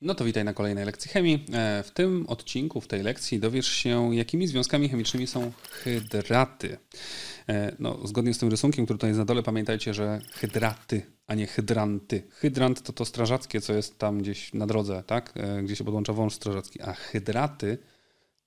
No to witaj na kolejnej lekcji chemii. E, w tym odcinku, w tej lekcji dowiesz się, jakimi związkami chemicznymi są hydraty. E, no, zgodnie z tym rysunkiem, który tutaj jest na dole, pamiętajcie, że hydraty, a nie hydranty. Hydrant to to strażackie, co jest tam gdzieś na drodze, tak? E, gdzie się podłącza wąż strażacki, a hydraty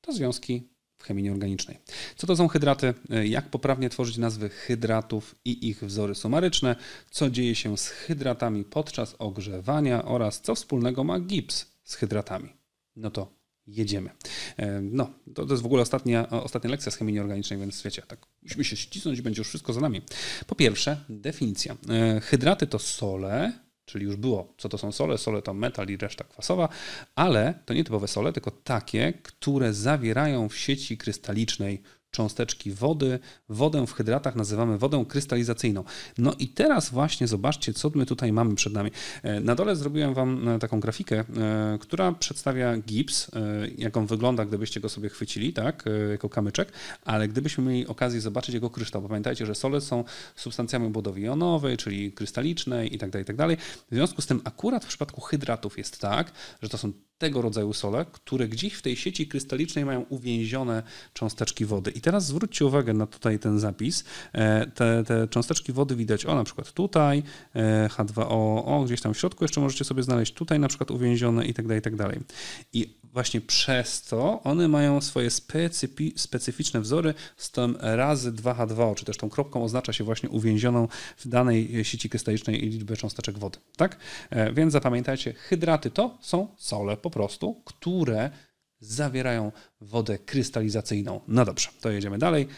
to związki w chemii nieorganicznej. Co to są hydraty? Jak poprawnie tworzyć nazwy hydratów i ich wzory sumaryczne? Co dzieje się z hydratami podczas ogrzewania? Oraz co wspólnego ma gips z hydratami? No to jedziemy. E, no, to, to jest w ogóle ostatnia, ostatnia lekcja z chemii nieorganicznej, więc wiecie, tak musimy się ścisnąć, będzie już wszystko za nami. Po pierwsze, definicja. E, hydraty to sole, Czyli już było, co to są sole, sole to metal i reszta kwasowa, ale to nie typowe sole, tylko takie, które zawierają w sieci krystalicznej cząsteczki wody. Wodę w hydratach nazywamy wodą krystalizacyjną. No i teraz właśnie zobaczcie, co my tutaj mamy przed nami. E, na dole zrobiłem Wam e, taką grafikę, e, która przedstawia gips, jak on wygląda, gdybyście go sobie chwycili, tak, jako kamyczek, ale gdybyśmy mieli okazję zobaczyć jego kryształ, bo pamiętajcie, że sole są substancjami budowy jonowej, czyli krystalicznej itd., tak itd. Tak w związku z tym akurat w przypadku hydratów jest tak, że to są tego rodzaju solach, które gdzieś w tej sieci krystalicznej mają uwięzione cząsteczki wody. I teraz zwróćcie uwagę na tutaj ten zapis. E, te, te cząsteczki wody widać, o na przykład tutaj, e, H2O, o, gdzieś tam w środku, jeszcze możecie sobie znaleźć tutaj na przykład uwięzione i tak dalej, i tak dalej. I właśnie przez to one mają swoje specyficzne wzory z tym razy 2H2O, czy też tą kropką oznacza się właśnie uwięzioną w danej e, sieci krystalicznej liczbę cząsteczek wody. Tak? E, więc zapamiętajcie, hydraty to są sole po prostu, które zawierają wodę krystalizacyjną. No dobrze, to jedziemy dalej.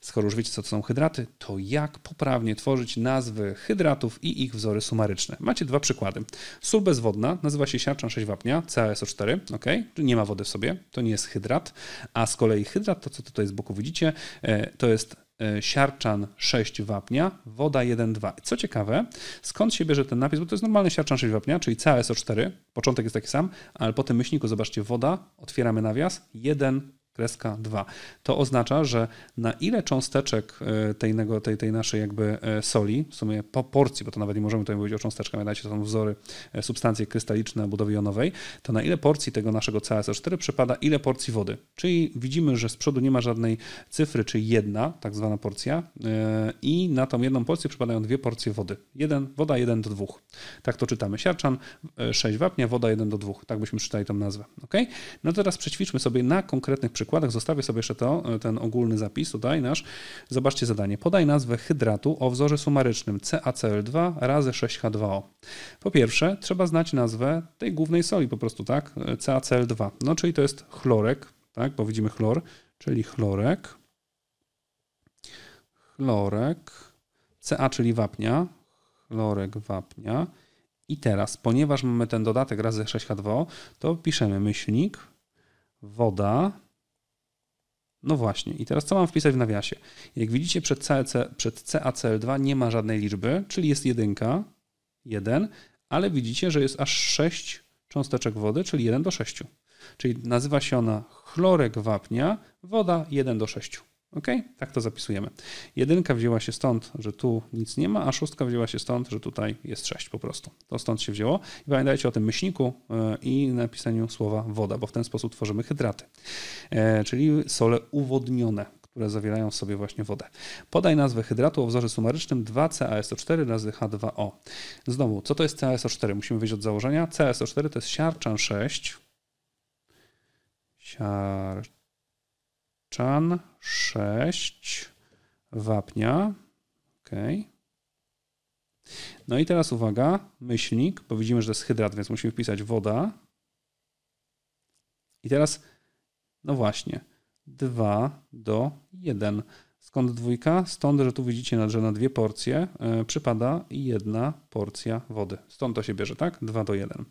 Skoro już wiecie, co to są hydraty, to jak poprawnie tworzyć nazwy hydratów i ich wzory sumaryczne. Macie dwa przykłady. Sól bezwodna nazywa się siarczan 6 wapnia, CaSO4, ok? Nie ma wody w sobie, to nie jest hydrat, a z kolei hydrat, to co tutaj z boku widzicie, e, to jest e, siarczan 6 wapnia, woda 1,2. Co ciekawe, skąd się bierze ten napis, bo to jest normalny siarczan 6 wapnia, czyli CaSO4, początek jest taki sam, ale po tym myślniku, zobaczcie, woda, otwieramy nawias, 1 kreska 2. To oznacza, że na ile cząsteczek e, tej, tej, tej naszej jakby e, soli, w sumie po porcji, bo to nawet nie możemy tutaj mówić o cząsteczkach, dajcie to są wzory, e, substancje krystaliczne budowy jonowej, to na ile porcji tego naszego cso 4 przypada ile porcji wody. Czyli widzimy, że z przodu nie ma żadnej cyfry, czyli jedna tak zwana porcja i na tą jedną porcję przypadają dwie porcje wody. Jeden, woda 1 do 2. Tak to czytamy. Siarczan 6 wapnia, woda 1 do 2. Tak byśmy czytali tą nazwę. ok No teraz przećwiczmy sobie na konkretnych przykładach przykładach. Zostawię sobie jeszcze to, e, ten ogólny zapis tutaj nasz. Zobaczcie zadanie. Podaj nazwę hydratu o wzorze sumarycznym CaCl2 razy 6H2O. Po pierwsze, trzeba znać nazwę tej głównej soli po prostu, tak? E, CaCl2. No, czyli to jest chlorek, tak? Bo widzimy chlor, czyli chlorek. Chlorek. Ca, czyli wapnia. Chlorek wapnia. I teraz, ponieważ mamy ten dodatek razy 6H2, to piszemy myślnik, woda, no właśnie, i teraz co mam wpisać w nawiasie? Jak widzicie, przed, CAC, przed CACL2 nie ma żadnej liczby, czyli jest jedynka, 1, ale widzicie, że jest aż 6 cząsteczek wody, czyli 1 do 6. Czyli nazywa się ona chlorek wapnia, woda 1 do 6. Ok? Tak to zapisujemy. Jedynka wzięła się stąd, że tu nic nie ma, a szóstka wzięła się stąd, że tutaj jest 6 po prostu. To stąd się wzięło. I pamiętajcie o tym myślniku e, i napisaniu słowa woda, bo w ten sposób tworzymy hydraty, e, czyli sole uwodnione, które zawierają w sobie właśnie wodę. Podaj nazwę hydratu o wzorze sumarycznym 2CaSO4 razy H2O. Znowu, co to jest CaSO4? Musimy wyjść od założenia. CaSO4 to jest siarczan 6. Siarczan Czan 6, wapnia. OK. No i teraz uwaga, myślnik, bo widzimy, że to jest hydrat, więc musimy wpisać woda. I teraz, no właśnie, 2 do 1. Skąd dwójka? Stąd, że tu widzicie, że na dwie porcje e, przypada jedna porcja wody. Stąd to się bierze, tak? 2 do 1.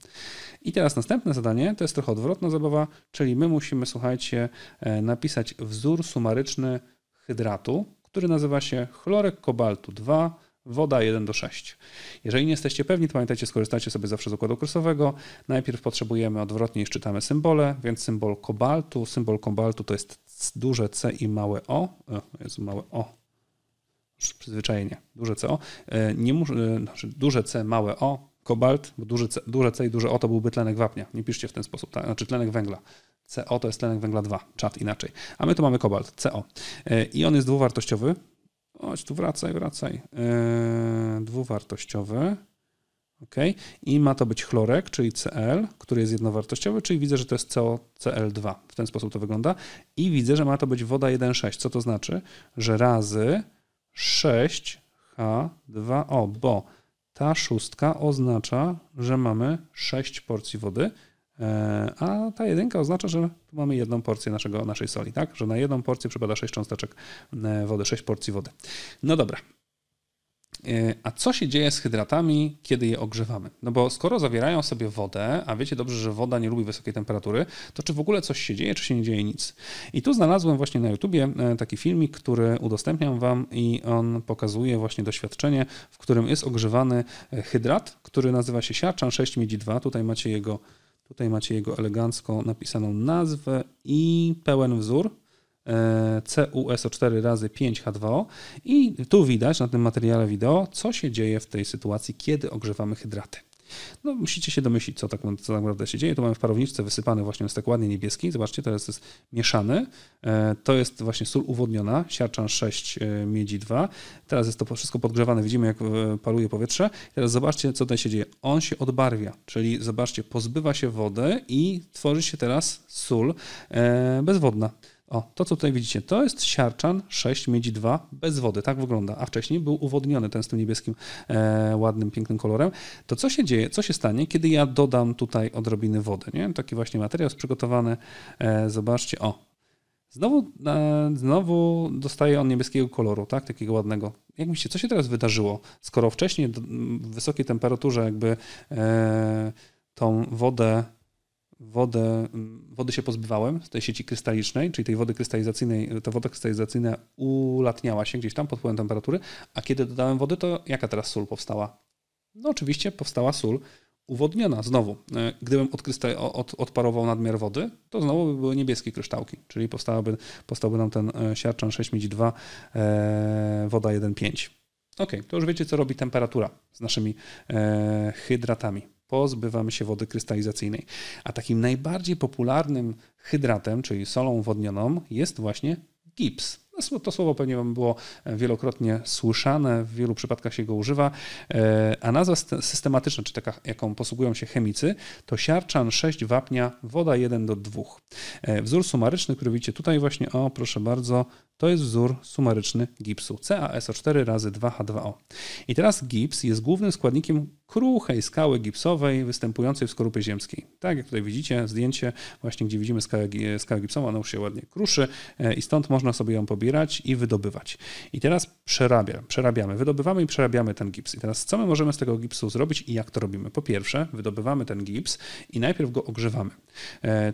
I teraz następne zadanie to jest trochę odwrotna zabawa, czyli my musimy, słuchajcie, e, napisać wzór sumaryczny hydratu, który nazywa się chlorek kobaltu 2 woda 1 do 6. Jeżeli nie jesteście pewni, to pamiętajcie, skorzystacie sobie zawsze z układu kursowego. Najpierw potrzebujemy odwrotnie, czytamy symbole, więc symbol kobaltu, symbol kobaltu to jest duże C i małe O, o małe O, przyzwyczajenie, duże CO, e, nie muszę, e, znaczy duże C, małe O, kobalt, bo duże C, duże C i duże O to byłby tlenek wapnia, nie piszcie w ten sposób, tak? znaczy tlenek węgla. CO to jest tlenek węgla 2, czat inaczej. A my tu mamy kobalt, CO. E, I on jest dwuwartościowy. Chodź tu, wracaj, wracaj. Dwuwartościowy. Okay? I ma to być chlorek, czyli Cl, który jest jednowartościowy, czyli widzę, że to jest COCl2. W ten sposób to wygląda. I widzę, że ma to być woda 1,6. Co to znaczy? Że razy 6H2O, bo ta szóstka oznacza, że mamy 6 porcji wody, e, a ta jedynka oznacza, że tu mamy jedną porcję naszego, naszej soli, tak? Że na jedną porcję przypada 6 cząsteczek e, wody, 6 porcji wody. No dobra, E, a co się dzieje z hydratami, kiedy je ogrzewamy? No bo skoro zawierają sobie wodę, a wiecie dobrze, że woda nie lubi wysokiej temperatury, to czy w ogóle coś się dzieje, czy się nie dzieje nic? I tu znalazłem właśnie na YouTubie e, taki filmik, który udostępniam Wam i on pokazuje właśnie doświadczenie, w którym jest ogrzewany e, hydrat, który nazywa się siarczan 6 miedzi 2. Tutaj macie jego, tutaj macie jego elegancko napisaną nazwę i pełen wzór. CuSO4 razy 5H2O i tu widać na tym materiale wideo, co się dzieje w tej sytuacji, kiedy ogrzewamy hydraty. No, musicie się domyślić, co tak, co tak naprawdę się dzieje. Tu mamy w parowniczce wysypany właśnie, jest tak ładnie niebieski. Zobaczcie, teraz jest mieszany. E, to jest właśnie sól uwodniona, siarczan 6, e, miedzi 2. Teraz jest to wszystko podgrzewane, widzimy jak e, paluje powietrze. Teraz zobaczcie, co tutaj się dzieje. On się odbarwia, czyli zobaczcie, pozbywa się wody i tworzy się teraz sól bezwodna. O, to co tutaj widzicie, to jest siarczan 6, miedzi 2, bez wody, tak wygląda, a wcześniej był uwodniony ten z tym niebieskim, e, ładnym, pięknym kolorem. To co się dzieje, co się stanie, kiedy ja dodam tutaj odrobiny wody, nie? Taki właśnie materiał jest przygotowany, e, zobaczcie, o, Znowu, e, znowu dostaje on niebieskiego koloru, tak? Takiego ładnego. Jak myślicie, co się teraz wydarzyło? Skoro wcześniej w wysokiej temperaturze jakby e, tą wodę wodę, mm, wody się pozbywałem z tej sieci krystalicznej, czyli tej wody krystalizacyjnej, ta woda krystalizacyjna ulatniała się gdzieś tam pod wpływem temperatury, a kiedy dodałem wody, to jaka teraz sól powstała? No oczywiście powstała sól uwodniona znowu. E, gdybym od, odparował nadmiar wody, to znowu by były niebieskie kryształki, czyli powstałby nam ten e, siarczan 6 miedzi 2, e, woda 1,5. Ok, to już wiecie, co robi temperatura z naszymi e, hydratami pozbywamy się wody krystalizacyjnej. A takim najbardziej popularnym hydratem, czyli solą wodnioną, jest właśnie gips. To słowo pewnie Wam było e, wielokrotnie słyszane, w wielu przypadkach się go używa, e, a nazwa systematyczna, czy taka, jaką posługują się chemicy, to siarczan 6 wapnia, woda 1 do 2. E, wzór sumaryczny, który widzicie tutaj właśnie, o proszę bardzo, to jest wzór sumaryczny gipsu, CaSO4 razy 2H2O. I teraz gips jest głównym składnikiem kruchej skały gipsowej występującej w skorupie ziemskiej. Tak jak tutaj widzicie zdjęcie, właśnie gdzie widzimy skałę, skałę gipsową, ona już się ładnie kruszy e, i stąd można sobie ją pobierać i wydobywać. I teraz przerabia, przerabiamy, wydobywamy i przerabiamy ten gips. I teraz co my możemy z tego gipsu zrobić i jak to robimy? Po pierwsze, wydobywamy ten gips i najpierw go ogrzewamy.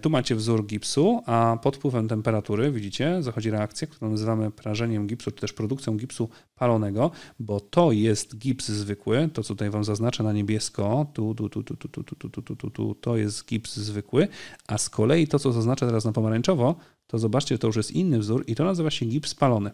Tu macie wzór gipsu, a pod wpływem temperatury, widzicie, zachodzi reakcja, którą nazywamy prażeniem gipsu, czy też produkcją gipsu palonego, bo to jest gips zwykły, to co tutaj Wam zaznaczę na niebiesko, tu, tu, tu, tu, tu, tu, tu, tu, tu, tu, to jest gips zwykły, a z kolei to, co zaznaczę teraz na pomarańczowo, to zobaczcie, to już jest inny wzór i to nazywa się gips spalony.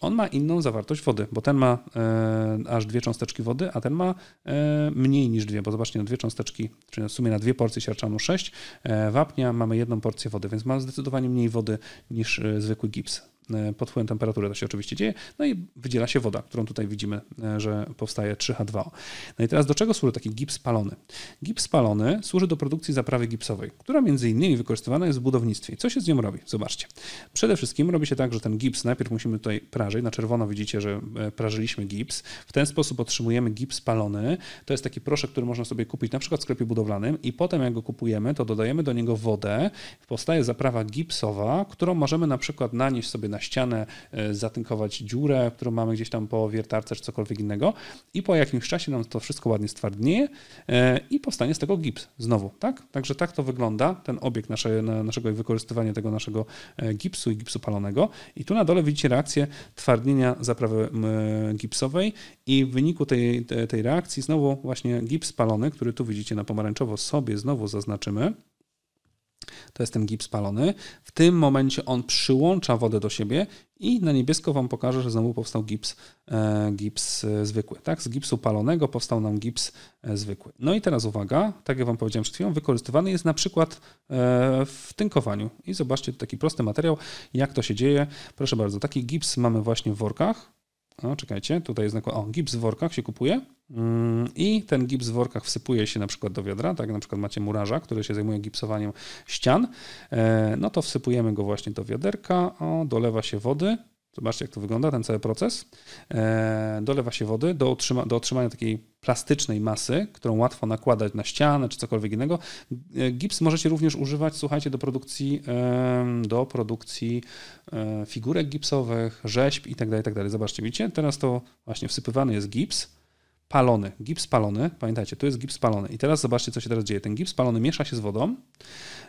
On ma inną zawartość wody, bo ten ma e, aż dwie cząsteczki wody, a ten ma e, mniej niż dwie, bo zobaczcie, na dwie cząsteczki, czyli w sumie na dwie porcje siarczanu 6 e, wapnia mamy jedną porcję wody, więc ma zdecydowanie mniej wody niż e, zwykły gips. E, pod wpływem temperatury to się oczywiście dzieje, no i wydziela się woda, którą tutaj widzimy, e, że powstaje 3H2O. No i teraz do czego służy taki gips palony? Gips palony służy do produkcji zaprawy gipsowej, która między innymi wykorzystywana jest w budownictwie. Co się z nią robi? Zobaczcie. Przede wszystkim robi się tak, że ten gips najpierw musimy tutaj prażyć, na czerwono widzicie, że e, prażyliśmy gips. W ten sposób otrzymujemy gips palony. To jest taki proszek, który można sobie kupić na przykład w sklepie budowlanym i potem jak go kupujemy, to dodajemy do niego wodę. Powstaje zaprawa gipsowa, którą możemy na przykład nanieść sobie na ścianę, e, zatynkować dziurę, którą mamy gdzieś tam po wiertarce czy cokolwiek innego i po jakimś czasie nam to wszystko ładnie stwardnieje e, i powstanie z tego gips znowu, tak? Także tak to wygląda, ten obieg nasze, naszego i wykorzystywanie tego naszego e, gipsu i gipsu palonego i tu na dole widzicie reakcję twardnienia zaprawy gipsowej i w wyniku tej, tej reakcji znowu właśnie gips palony, który tu widzicie na pomarańczowo sobie znowu zaznaczymy, to jest ten gips palony. W tym momencie on przyłącza wodę do siebie i na niebiesko Wam pokażę, że znowu powstał gips, e, gips e, zwykły. Tak? Z gipsu palonego powstał nam gips e, zwykły. No i teraz uwaga, tak jak Wam powiedziałem przed chwilą, wykorzystywany jest na przykład w tynkowaniu. I zobaczcie, to taki prosty materiał, jak to się dzieje. Proszę bardzo, taki gips mamy właśnie w workach. O, czekajcie, tutaj jest nakład. O, gips w workach się kupuje. Mm, I ten gips w workach wsypuje się na przykład do wiadra, tak na przykład macie murarza, który się zajmuje gipsowaniem ścian, e, no to wsypujemy go właśnie do wiaderka, o, dolewa się wody, Zobaczcie, jak to wygląda, ten cały proces. E, dolewa się wody do, otrzyma, do otrzymania takiej plastycznej masy, którą łatwo nakładać na ścianę czy cokolwiek innego. E, gips możecie również używać, słuchajcie, do produkcji, do produkcji figurek gipsowych, rzeźb itd., tak itd. Tak Zobaczcie, widzicie, teraz to właśnie wsypywany jest gips palony, gips palony, pamiętajcie, tu jest gips palony. I teraz zobaczcie, co się teraz dzieje. Ten gips palony miesza się z wodą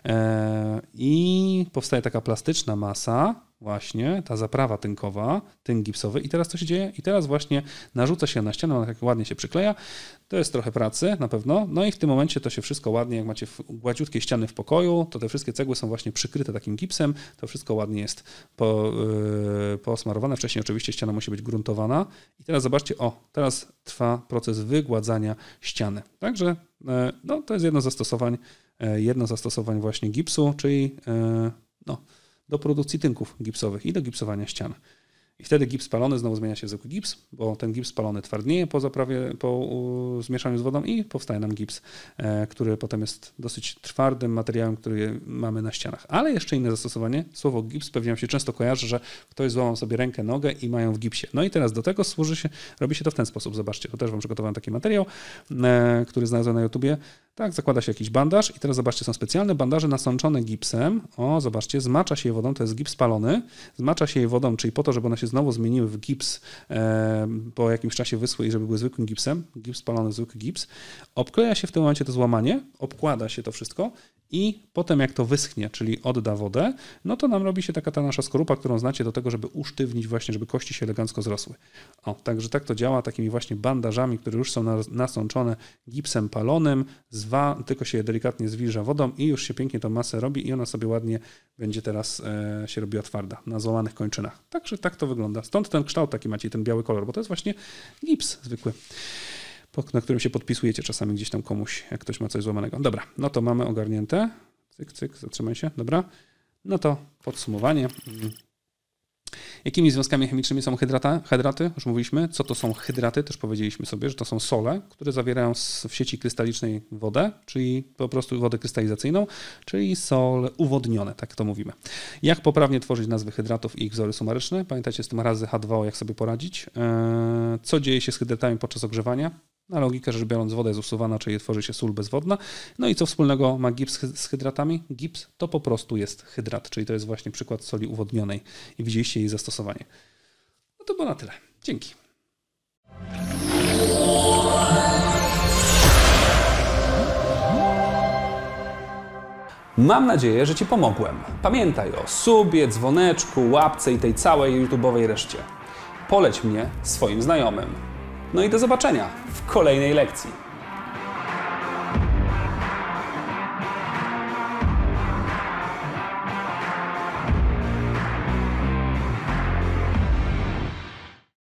e, i powstaje taka plastyczna masa, właśnie ta zaprawa tynkowa, tynk gipsowy i teraz co się dzieje? I teraz właśnie narzuca się na ścianę, ona tak ładnie się przykleja. To jest trochę pracy na pewno. No i w tym momencie to się wszystko ładnie, jak macie gładziutkie ściany w pokoju, to te wszystkie cegły są właśnie przykryte takim gipsem, to wszystko ładnie jest po, yy, posmarowane. Wcześniej oczywiście ściana musi być gruntowana. I teraz zobaczcie, o, teraz trwa proces wygładzania ściany. Także yy, no, to jest jedno z zastosowań, yy, jedno z zastosowań właśnie gipsu, czyli yy, no, do produkcji tynków gipsowych i do gipsowania ścian. I wtedy gips palony znowu zmienia się w zwykły gips, bo ten gips palony twardnieje po, zaprawie, po zmieszaniu z wodą i powstaje nam gips, e, który potem jest dosyć twardym materiałem, który mamy na ścianach. Ale jeszcze inne zastosowanie, słowo gips pewnie nam się często kojarzy, że ktoś złamał sobie rękę, nogę i mają w gipsie. No i teraz do tego służy się, robi się to w ten sposób. Zobaczcie, to też Wam przygotowałem taki materiał, e, który znalazłem na YouTubie. Tak, zakłada się jakiś bandaż i teraz zobaczcie, są specjalne bandaże nasączone gipsem. O, zobaczcie, zmacza się je wodą, to jest gips palony. Zmacza się je wodą, czyli po to, żeby one się znowu zmieniły w gips e, po jakimś czasie wyschły i żeby były zwykłym gipsem. Gips palony, zwykły gips. Obkleja się w tym momencie to złamanie, obkłada się to wszystko i potem jak to wyschnie, czyli odda wodę, no to nam robi się taka ta nasza skorupa, którą znacie do tego, żeby usztywnić właśnie, żeby kości się elegancko zrosły. O, także tak to działa takimi właśnie bandażami, które już są nasączone gipsem palonym, zwa, tylko się je delikatnie zwilża wodą i już się pięknie tą masę robi i ona sobie ładnie będzie teraz e, się robiła twarda na złamanych kończynach. Także tak to wygląda. Stąd ten kształt taki macie, ten biały kolor, bo to jest właśnie gips zwykły na którym się podpisujecie czasami gdzieś tam komuś, jak ktoś ma coś złamanego. Dobra, no to mamy ogarnięte. Cyk, cyk, zatrzymaj się, dobra. No to podsumowanie. Mhm. Jakimi związkami chemicznymi są hydrata, hydraty? Już mówiliśmy, co to są hydraty, też powiedzieliśmy sobie, że to są sole, które zawierają w sieci krystalicznej wodę, czyli po prostu wodę krystalizacyjną, czyli sol uwodnione, tak to mówimy. Jak poprawnie tworzyć nazwy hydratów i ich wzory sumaryczne? Pamiętajcie z tym razy H2O, jak sobie poradzić. Eee, co dzieje się z hydratami podczas ogrzewania? Na logikę rzecz biorąc, woda jest usuwana, czyli tworzy się sól bezwodna. No i co wspólnego ma gips z hydratami? Gips to po prostu jest hydrat, czyli to jest właśnie przykład soli uwodnionej i widzieliście jej zastosowanie. No to było na tyle. Dzięki. Mam nadzieję, że Ci pomogłem. Pamiętaj o subie, dzwoneczku, łapce i tej całej YouTube'owej reszcie. Poleć mnie swoim znajomym. No i do zobaczenia w kolejnej lekcji.